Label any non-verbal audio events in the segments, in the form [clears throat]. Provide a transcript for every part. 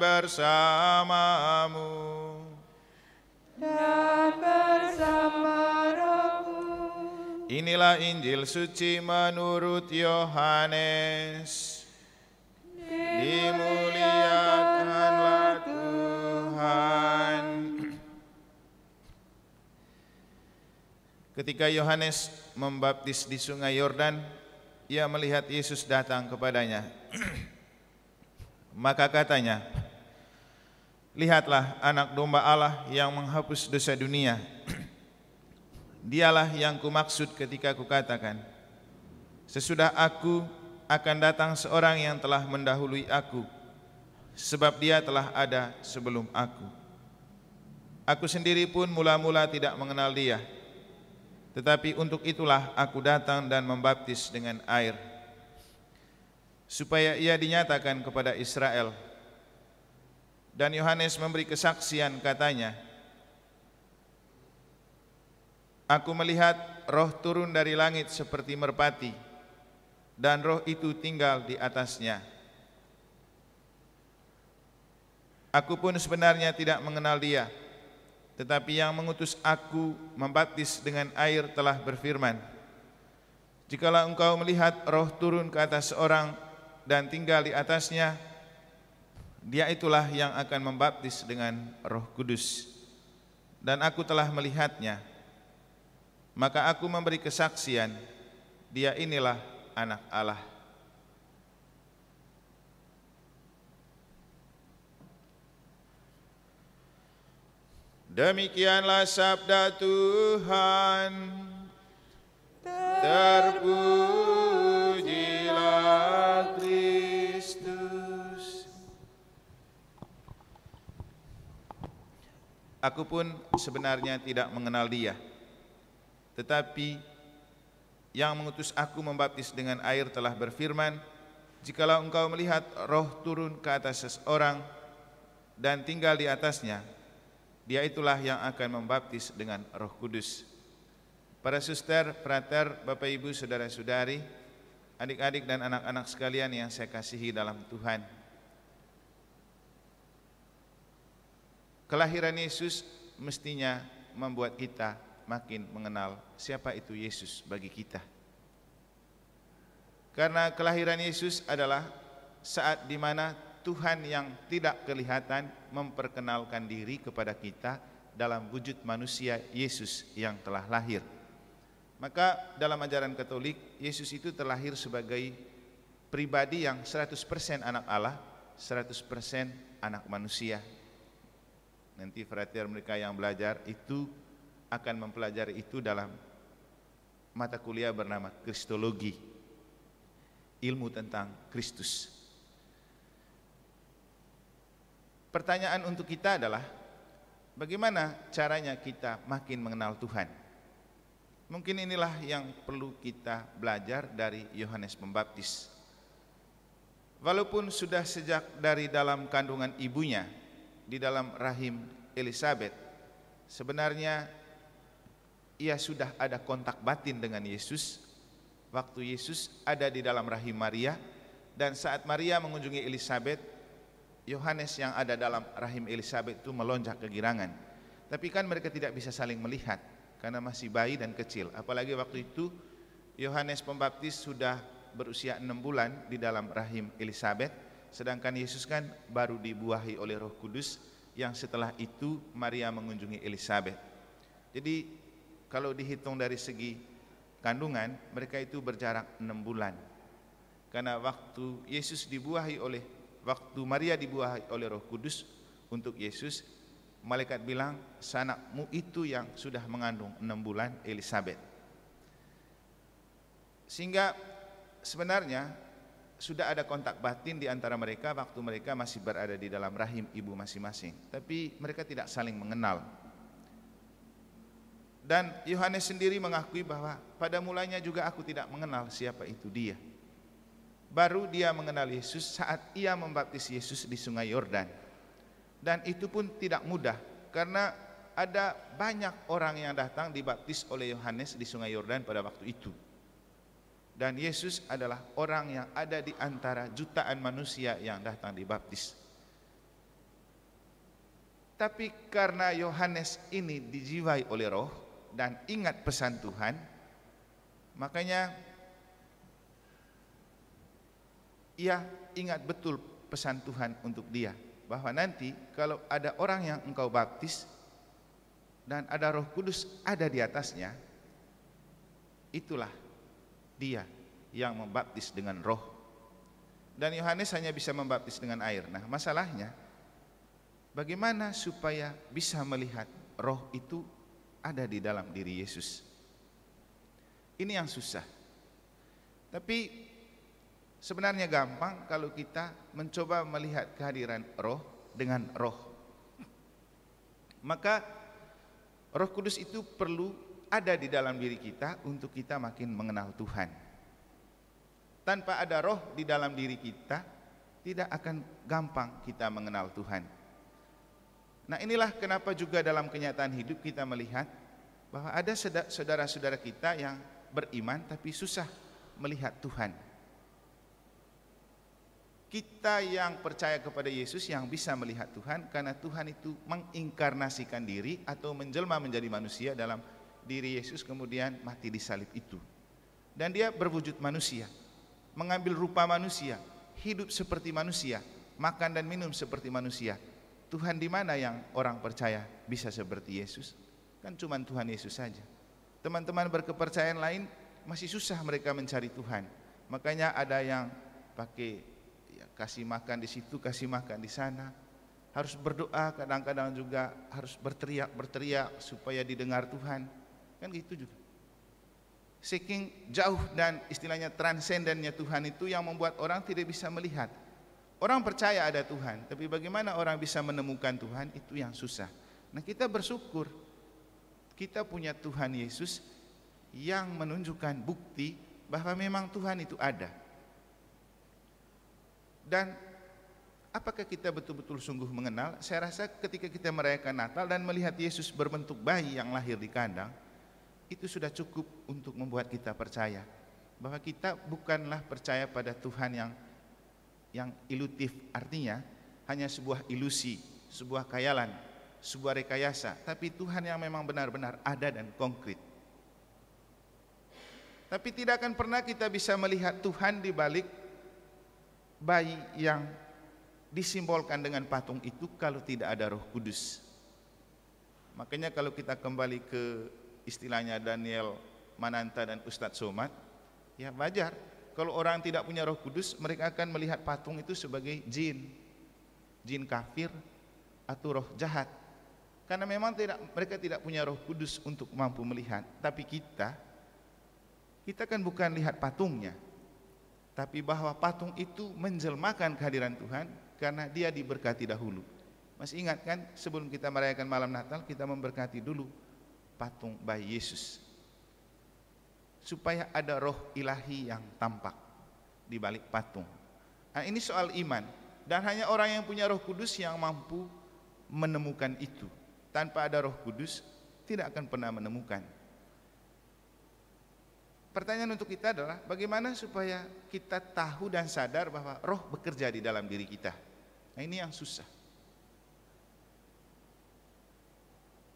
bersamamu dan bersama rohmu. Inilah Injil suci menurut Yohanes. Dimuliakanlah Tuhan. Ketika Yohanes membaptis di sungai Yordan, ia melihat Yesus datang kepadanya. [clears throat] Maka katanya, Lihatlah anak domba Allah yang menghapus dosa dunia. Dialah yang kumaksud ketika kukatakan, sesudah aku akan datang seorang yang telah mendahului aku, sebab dia telah ada sebelum aku. Aku sendiri pun mula-mula tidak mengenal dia, tetapi untuk itulah aku datang dan membaptis dengan air, supaya ia dinyatakan kepada Israel.' Dan Yohanes memberi kesaksian katanya, Aku melihat roh turun dari langit seperti merpati, dan roh itu tinggal di atasnya. Aku pun sebenarnya tidak mengenal dia, tetapi yang mengutus aku membaptis dengan air telah berfirman, Jikalau engkau melihat roh turun ke atas seorang dan tinggal di atasnya, dia itulah yang akan membaptis dengan Roh Kudus. Dan aku telah melihatnya. Maka aku memberi kesaksian, dia inilah anak Allah. Demikianlah sabda Tuhan. Terpuji. Aku pun sebenarnya tidak mengenal dia. Tetapi yang mengutus aku membaptis dengan air telah berfirman, Jikalau engkau melihat roh turun ke atas seseorang dan tinggal di atasnya, dia itulah yang akan membaptis dengan roh kudus. Para suster, prater, bapak ibu, saudara-saudari, adik-adik dan anak-anak sekalian yang saya kasihi dalam Tuhan. Kelahiran Yesus mestinya membuat kita makin mengenal siapa itu Yesus bagi kita. Karena kelahiran Yesus adalah saat di mana Tuhan yang tidak kelihatan memperkenalkan diri kepada kita dalam wujud manusia Yesus yang telah lahir. Maka dalam ajaran Katolik, Yesus itu terlahir sebagai pribadi yang 100% anak Allah, 100% anak manusia Nanti frater mereka yang belajar itu akan mempelajari itu dalam mata kuliah bernama Kristologi. Ilmu tentang Kristus. Pertanyaan untuk kita adalah bagaimana caranya kita makin mengenal Tuhan? Mungkin inilah yang perlu kita belajar dari Yohanes Pembaptis. Walaupun sudah sejak dari dalam kandungan ibunya di dalam rahim Elizabeth sebenarnya ia sudah ada kontak batin dengan Yesus waktu Yesus ada di dalam rahim Maria dan saat Maria mengunjungi Elizabeth Yohanes yang ada dalam rahim Elizabeth itu melonjak kegirangan tapi kan mereka tidak bisa saling melihat karena masih bayi dan kecil apalagi waktu itu Yohanes Pembaptis sudah berusia enam bulan di dalam rahim Elizabeth Sedangkan Yesus kan baru dibuahi oleh Roh Kudus yang setelah itu Maria mengunjungi Elizabeth. Jadi kalau dihitung dari segi kandungan, mereka itu berjarak enam bulan. Karena waktu Yesus dibuahi oleh waktu Maria dibuahi oleh Roh Kudus untuk Yesus, malaikat bilang sanakmu itu yang sudah mengandung enam bulan Elizabeth. Sehingga sebenarnya sudah ada kontak batin di antara mereka waktu mereka masih berada di dalam rahim ibu masing-masing, tapi mereka tidak saling mengenal. Dan Yohanes sendiri mengakui bahwa pada mulanya juga aku tidak mengenal siapa itu dia. Baru dia mengenal Yesus saat ia membaptis Yesus di Sungai Yordan. Dan itu pun tidak mudah karena ada banyak orang yang datang dibaptis oleh Yohanes di Sungai Yordan pada waktu itu. Dan Yesus adalah orang yang ada di antara jutaan manusia yang datang dibaptis. Tapi karena Yohanes ini dijiwai oleh roh dan ingat pesan Tuhan, makanya ia ingat betul pesan Tuhan untuk dia bahwa nanti kalau ada orang yang engkau baptis dan ada Roh Kudus ada di atasnya, itulah dia yang membaptis dengan roh. Dan Yohanes hanya bisa membaptis dengan air. Nah, masalahnya bagaimana supaya bisa melihat roh itu ada di dalam diri Yesus. Ini yang susah. Tapi sebenarnya gampang kalau kita mencoba melihat kehadiran roh dengan roh. Maka roh kudus itu perlu ada di dalam diri kita untuk kita makin mengenal Tuhan. Tanpa ada roh di dalam diri kita, tidak akan gampang kita mengenal Tuhan. Nah inilah kenapa juga dalam kenyataan hidup kita melihat bahwa ada saudara-saudara kita yang beriman tapi susah melihat Tuhan. Kita yang percaya kepada Yesus yang bisa melihat Tuhan karena Tuhan itu menginkarnasikan diri atau menjelma menjadi manusia dalam diri Yesus kemudian mati di salib itu. Dan dia berwujud manusia, mengambil rupa manusia, hidup seperti manusia, makan dan minum seperti manusia. Tuhan di mana yang orang percaya bisa seperti Yesus? Kan cuma Tuhan Yesus saja. Teman-teman berkepercayaan lain masih susah mereka mencari Tuhan. Makanya ada yang pakai ya, kasih makan di situ, kasih makan di sana. Harus berdoa, kadang-kadang juga harus berteriak-berteriak supaya didengar Tuhan. Kan gitu juga. Seeking jauh dan istilahnya transendennya Tuhan itu yang membuat orang tidak bisa melihat. Orang percaya ada Tuhan, tapi bagaimana orang bisa menemukan Tuhan itu yang susah. Nah, kita bersyukur kita punya Tuhan Yesus yang menunjukkan bukti bahwa memang Tuhan itu ada. Dan apakah kita betul-betul sungguh mengenal? Saya rasa ketika kita merayakan Natal dan melihat Yesus berbentuk bayi yang lahir di kandang, itu sudah cukup untuk membuat kita percaya bahwa kita bukanlah percaya pada Tuhan yang yang ilutif artinya hanya sebuah ilusi, sebuah khayalan, sebuah rekayasa, tapi Tuhan yang memang benar-benar ada dan konkret. Tapi tidak akan pernah kita bisa melihat Tuhan di balik bayi yang disimbolkan dengan patung itu kalau tidak ada Roh Kudus. Makanya kalau kita kembali ke istilahnya Daniel Mananta dan Ustadz Somad ya wajar kalau orang tidak punya roh kudus mereka akan melihat patung itu sebagai jin jin kafir atau roh jahat karena memang tidak mereka tidak punya roh kudus untuk mampu melihat tapi kita kita kan bukan lihat patungnya tapi bahwa patung itu menjelmakan kehadiran Tuhan karena dia diberkati dahulu masih ingat kan sebelum kita merayakan malam Natal kita memberkati dulu patung bayi Yesus supaya ada roh ilahi yang tampak di balik patung. Nah, ini soal iman dan hanya orang yang punya Roh Kudus yang mampu menemukan itu. Tanpa ada Roh Kudus tidak akan pernah menemukan. Pertanyaan untuk kita adalah bagaimana supaya kita tahu dan sadar bahwa roh bekerja di dalam diri kita. Nah, ini yang susah.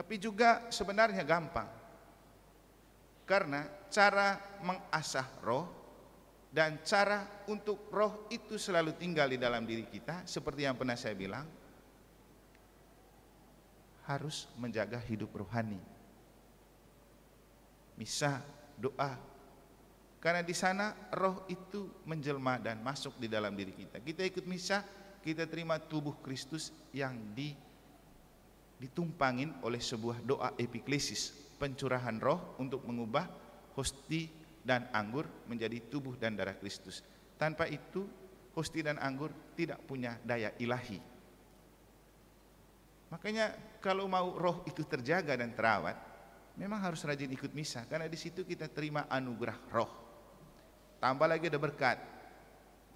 Tapi juga sebenarnya gampang. Karena cara mengasah roh dan cara untuk roh itu selalu tinggal di dalam diri kita seperti yang pernah saya bilang harus menjaga hidup rohani. Misa, doa. Karena di sana roh itu menjelma dan masuk di dalam diri kita. Kita ikut misa, kita terima tubuh Kristus yang di ditumpangin oleh sebuah doa epiklesis, pencurahan roh untuk mengubah hosti dan anggur menjadi tubuh dan darah Kristus. Tanpa itu, hosti dan anggur tidak punya daya ilahi. Makanya kalau mau roh itu terjaga dan terawat, memang harus rajin ikut misa karena di situ kita terima anugerah roh. Tambah lagi ada berkat.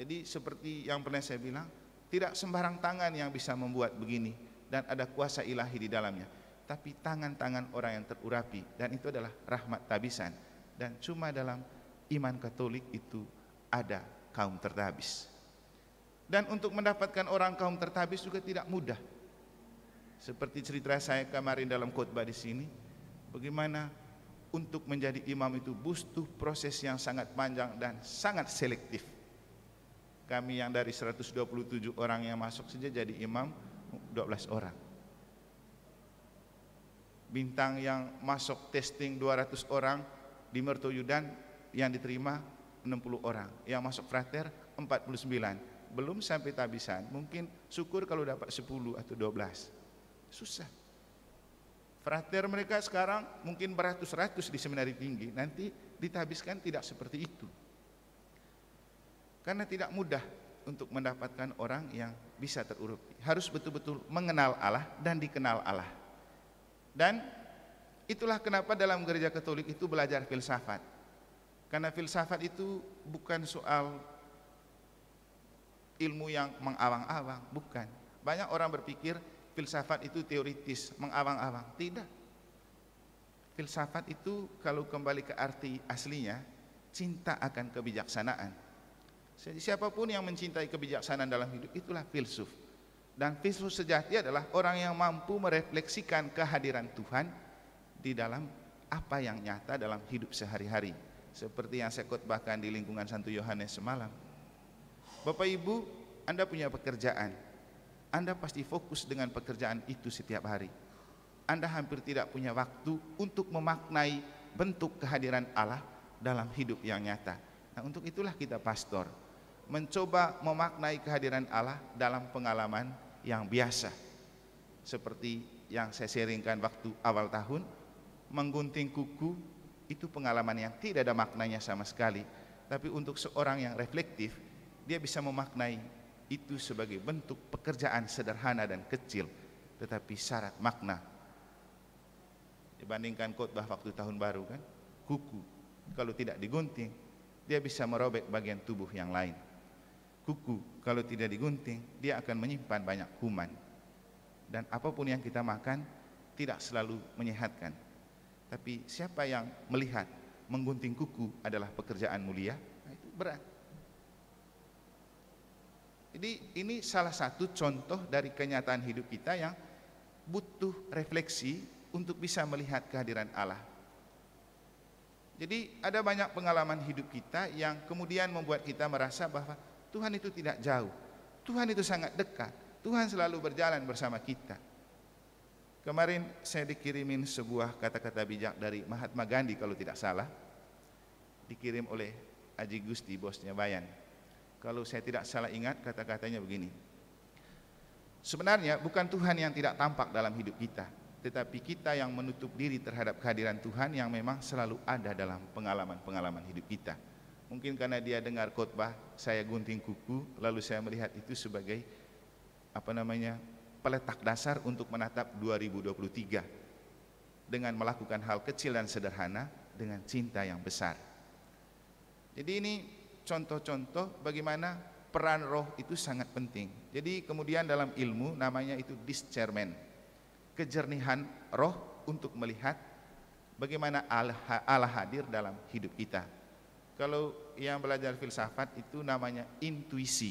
Jadi seperti yang pernah saya bilang, tidak sembarang tangan yang bisa membuat begini dan ada kuasa ilahi di dalamnya. Tapi tangan-tangan orang yang terurapi dan itu adalah rahmat tabisan dan cuma dalam iman Katolik itu ada kaum tertabis. Dan untuk mendapatkan orang kaum tertabis juga tidak mudah. Seperti cerita saya kemarin dalam khotbah di sini, bagaimana untuk menjadi imam itu butuh proses yang sangat panjang dan sangat selektif. Kami yang dari 127 orang yang masuk saja jadi imam, 12 orang. Bintang yang masuk testing 200 orang di Yudan yang diterima 60 orang, yang masuk frater 49. Belum sampai tabisan, mungkin syukur kalau dapat 10 atau 12. Susah. Frater mereka sekarang mungkin beratus-ratus di seminari tinggi, nanti ditabiskan tidak seperti itu. Karena tidak mudah untuk mendapatkan orang yang bisa terurut. Harus betul-betul mengenal Allah dan dikenal Allah. Dan itulah kenapa dalam gereja Katolik itu belajar filsafat. Karena filsafat itu bukan soal ilmu yang mengawang-awang, bukan. Banyak orang berpikir filsafat itu teoritis, mengawang-awang. Tidak. Filsafat itu kalau kembali ke arti aslinya, cinta akan kebijaksanaan jadi siapapun yang mencintai kebijaksanaan dalam hidup itulah filsuf. Dan filsuf sejati adalah orang yang mampu merefleksikan kehadiran Tuhan di dalam apa yang nyata dalam hidup sehari-hari. Seperti yang saya khotbahkan di lingkungan Santo Yohanes semalam. Bapak Ibu, Anda punya pekerjaan. Anda pasti fokus dengan pekerjaan itu setiap hari. Anda hampir tidak punya waktu untuk memaknai bentuk kehadiran Allah dalam hidup yang nyata. Nah, untuk itulah kita pastor mencoba memaknai kehadiran Allah dalam pengalaman yang biasa. Seperti yang saya sharingkan waktu awal tahun, menggunting kuku itu pengalaman yang tidak ada maknanya sama sekali. Tapi untuk seorang yang reflektif, dia bisa memaknai itu sebagai bentuk pekerjaan sederhana dan kecil, tetapi syarat makna. Dibandingkan khotbah waktu tahun baru kan, kuku kalau tidak digunting, dia bisa merobek bagian tubuh yang lain kuku kalau tidak digunting dia akan menyimpan banyak kuman dan apapun yang kita makan tidak selalu menyehatkan tapi siapa yang melihat menggunting kuku adalah pekerjaan mulia nah itu berat jadi ini salah satu contoh dari kenyataan hidup kita yang butuh refleksi untuk bisa melihat kehadiran Allah jadi ada banyak pengalaman hidup kita yang kemudian membuat kita merasa bahwa Tuhan itu tidak jauh. Tuhan itu sangat dekat. Tuhan selalu berjalan bersama kita. Kemarin saya dikirimin sebuah kata-kata bijak dari Mahatma Gandhi kalau tidak salah. Dikirim oleh Aji Gusti bosnya Bayan. Kalau saya tidak salah ingat kata-katanya begini. Sebenarnya bukan Tuhan yang tidak tampak dalam hidup kita, tetapi kita yang menutup diri terhadap kehadiran Tuhan yang memang selalu ada dalam pengalaman-pengalaman hidup kita. Mungkin karena dia dengar khotbah, saya gunting kuku, lalu saya melihat itu sebagai apa namanya peletak dasar untuk menatap 2023 dengan melakukan hal kecil dan sederhana dengan cinta yang besar. Jadi ini contoh-contoh bagaimana peran roh itu sangat penting. Jadi kemudian dalam ilmu namanya itu discernment. Kejernihan roh untuk melihat bagaimana Allah, hadir dalam hidup kita. Kalau yang belajar filsafat itu namanya intuisi.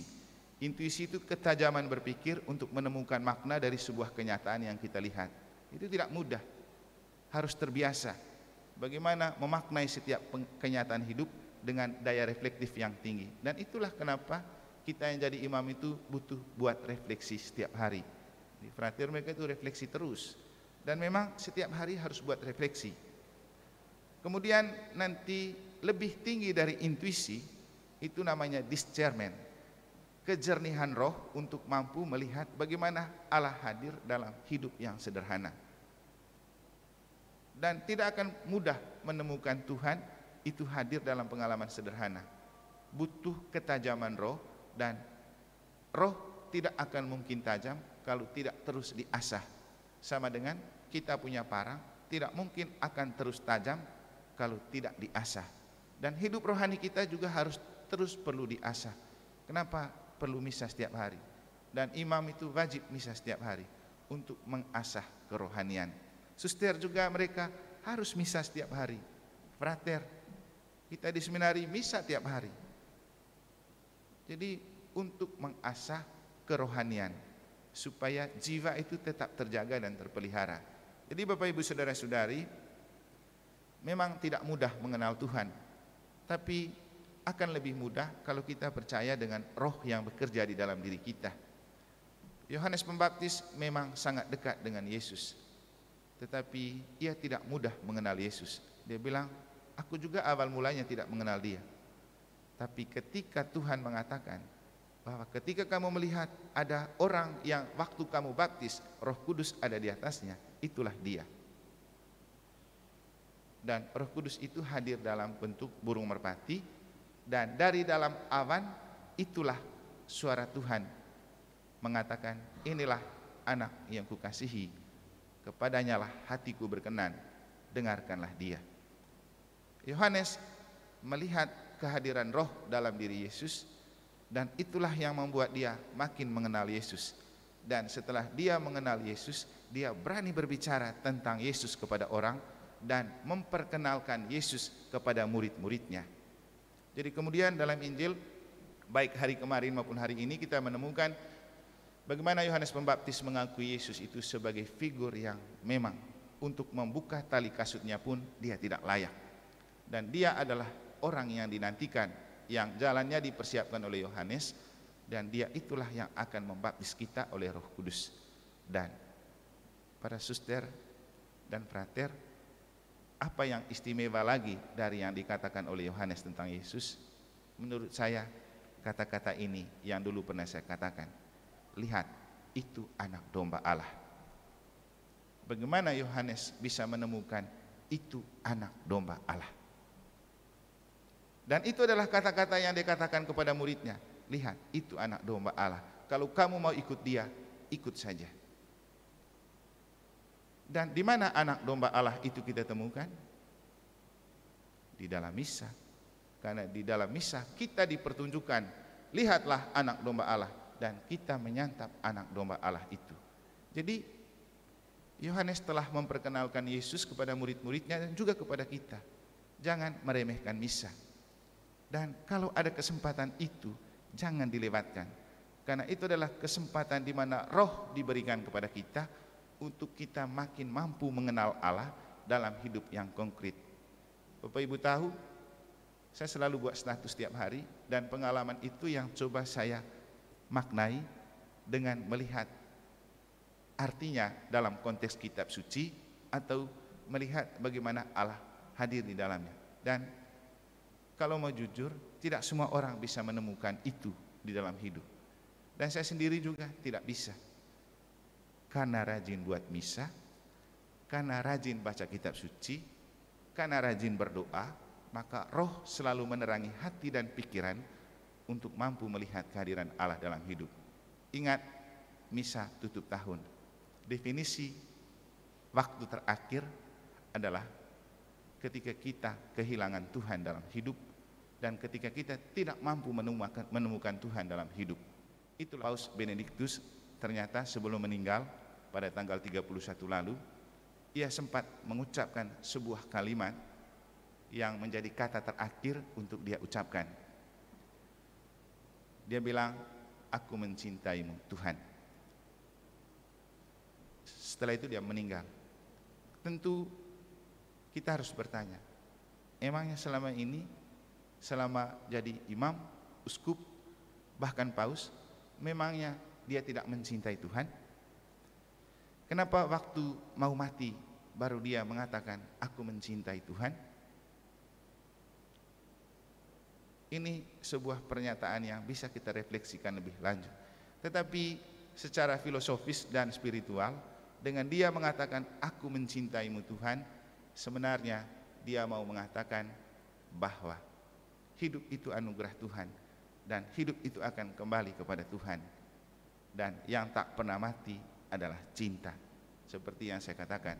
Intuisi itu ketajaman berpikir untuk menemukan makna dari sebuah kenyataan yang kita lihat. Itu tidak mudah. Harus terbiasa. Bagaimana memaknai setiap kenyataan hidup dengan daya reflektif yang tinggi. Dan itulah kenapa kita yang jadi imam itu butuh buat refleksi setiap hari. Di frater mereka itu refleksi terus. Dan memang setiap hari harus buat refleksi. Kemudian nanti lebih tinggi dari intuisi itu namanya discernment kejernihan roh untuk mampu melihat bagaimana Allah hadir dalam hidup yang sederhana dan tidak akan mudah menemukan Tuhan itu hadir dalam pengalaman sederhana butuh ketajaman roh dan roh tidak akan mungkin tajam kalau tidak terus diasah sama dengan kita punya parang tidak mungkin akan terus tajam kalau tidak diasah dan hidup rohani kita juga harus terus perlu diasah. Kenapa perlu misa setiap hari? Dan imam itu wajib misa setiap hari untuk mengasah kerohanian. Suster juga mereka harus misa setiap hari. Frater, kita di seminari misa setiap hari. Jadi untuk mengasah kerohanian supaya jiwa itu tetap terjaga dan terpelihara. Jadi Bapak Ibu Saudara-saudari, memang tidak mudah mengenal Tuhan tapi akan lebih mudah kalau kita percaya dengan roh yang bekerja di dalam diri kita. Yohanes Pembaptis memang sangat dekat dengan Yesus. Tetapi ia tidak mudah mengenal Yesus. Dia bilang, aku juga awal mulanya tidak mengenal dia. Tapi ketika Tuhan mengatakan bahwa ketika kamu melihat ada orang yang waktu kamu baptis, roh kudus ada di atasnya, itulah dia dan Roh Kudus itu hadir dalam bentuk burung merpati dan dari dalam awan itulah suara Tuhan mengatakan inilah anak yang kukasihi kepadanya lah hatiku berkenan dengarkanlah dia Yohanes melihat kehadiran roh dalam diri Yesus dan itulah yang membuat dia makin mengenal Yesus dan setelah dia mengenal Yesus dia berani berbicara tentang Yesus kepada orang dan memperkenalkan Yesus kepada murid-muridnya. Jadi kemudian dalam Injil baik hari kemarin maupun hari ini kita menemukan bagaimana Yohanes Pembaptis mengakui Yesus itu sebagai figur yang memang untuk membuka tali kasutnya pun dia tidak layak. Dan dia adalah orang yang dinantikan yang jalannya dipersiapkan oleh Yohanes dan dia itulah yang akan membaptis kita oleh Roh Kudus. Dan para suster dan frater apa yang istimewa lagi dari yang dikatakan oleh Yohanes tentang Yesus? Menurut saya, kata-kata ini yang dulu pernah saya katakan. Lihat, itu anak domba Allah. Bagaimana Yohanes bisa menemukan itu anak domba Allah? Dan itu adalah kata-kata yang dikatakan kepada muridnya. Lihat, itu anak domba Allah. Kalau kamu mau ikut dia, ikut saja. Dan di mana anak domba Allah itu kita temukan? Di dalam misa. Karena di dalam misa kita dipertunjukkan, lihatlah anak domba Allah dan kita menyantap anak domba Allah itu. Jadi Yohanes telah memperkenalkan Yesus kepada murid-muridnya dan juga kepada kita. Jangan meremehkan misa. Dan kalau ada kesempatan itu, jangan dilewatkan. Karena itu adalah kesempatan di mana roh diberikan kepada kita untuk kita makin mampu mengenal Allah dalam hidup yang konkret. Bapak Ibu tahu, saya selalu buat status setiap hari dan pengalaman itu yang coba saya maknai dengan melihat artinya dalam konteks kitab suci atau melihat bagaimana Allah hadir di dalamnya. Dan kalau mau jujur, tidak semua orang bisa menemukan itu di dalam hidup. Dan saya sendiri juga tidak bisa karena rajin buat misa, karena rajin baca kitab suci, karena rajin berdoa, maka roh selalu menerangi hati dan pikiran untuk mampu melihat kehadiran Allah dalam hidup. Ingat, misa tutup tahun. Definisi waktu terakhir adalah ketika kita kehilangan Tuhan dalam hidup dan ketika kita tidak mampu menemukan, menemukan Tuhan dalam hidup. Itulah Paus Benediktus ternyata sebelum meninggal pada tanggal 31 lalu, ia sempat mengucapkan sebuah kalimat yang menjadi kata terakhir untuk dia ucapkan. Dia bilang, aku mencintaimu Tuhan. Setelah itu dia meninggal. Tentu kita harus bertanya, emangnya selama ini, selama jadi imam, uskup, bahkan paus, memangnya dia tidak mencintai Tuhan? Kenapa waktu mau mati baru dia mengatakan aku mencintai Tuhan? Ini sebuah pernyataan yang bisa kita refleksikan lebih lanjut. Tetapi secara filosofis dan spiritual, dengan dia mengatakan aku mencintaimu Tuhan, sebenarnya dia mau mengatakan bahwa hidup itu anugerah Tuhan dan hidup itu akan kembali kepada Tuhan. Dan yang tak pernah mati adalah cinta. Seperti yang saya katakan,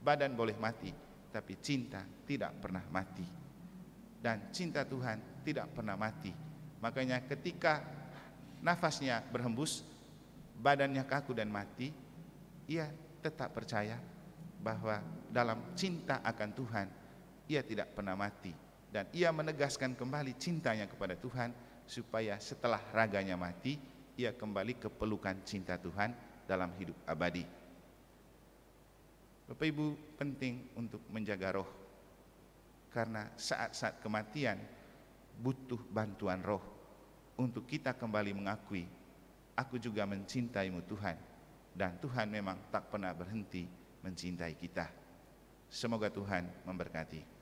badan boleh mati, tapi cinta tidak pernah mati. Dan cinta Tuhan tidak pernah mati. Makanya ketika nafasnya berhembus, badannya kaku dan mati, ia tetap percaya bahwa dalam cinta akan Tuhan, ia tidak pernah mati. Dan ia menegaskan kembali cintanya kepada Tuhan, supaya setelah raganya mati, ia kembali ke pelukan cinta Tuhan dalam hidup abadi. Bapak Ibu penting untuk menjaga roh karena saat-saat kematian butuh bantuan roh untuk kita kembali mengakui aku juga mencintaimu Tuhan dan Tuhan memang tak pernah berhenti mencintai kita. Semoga Tuhan memberkati.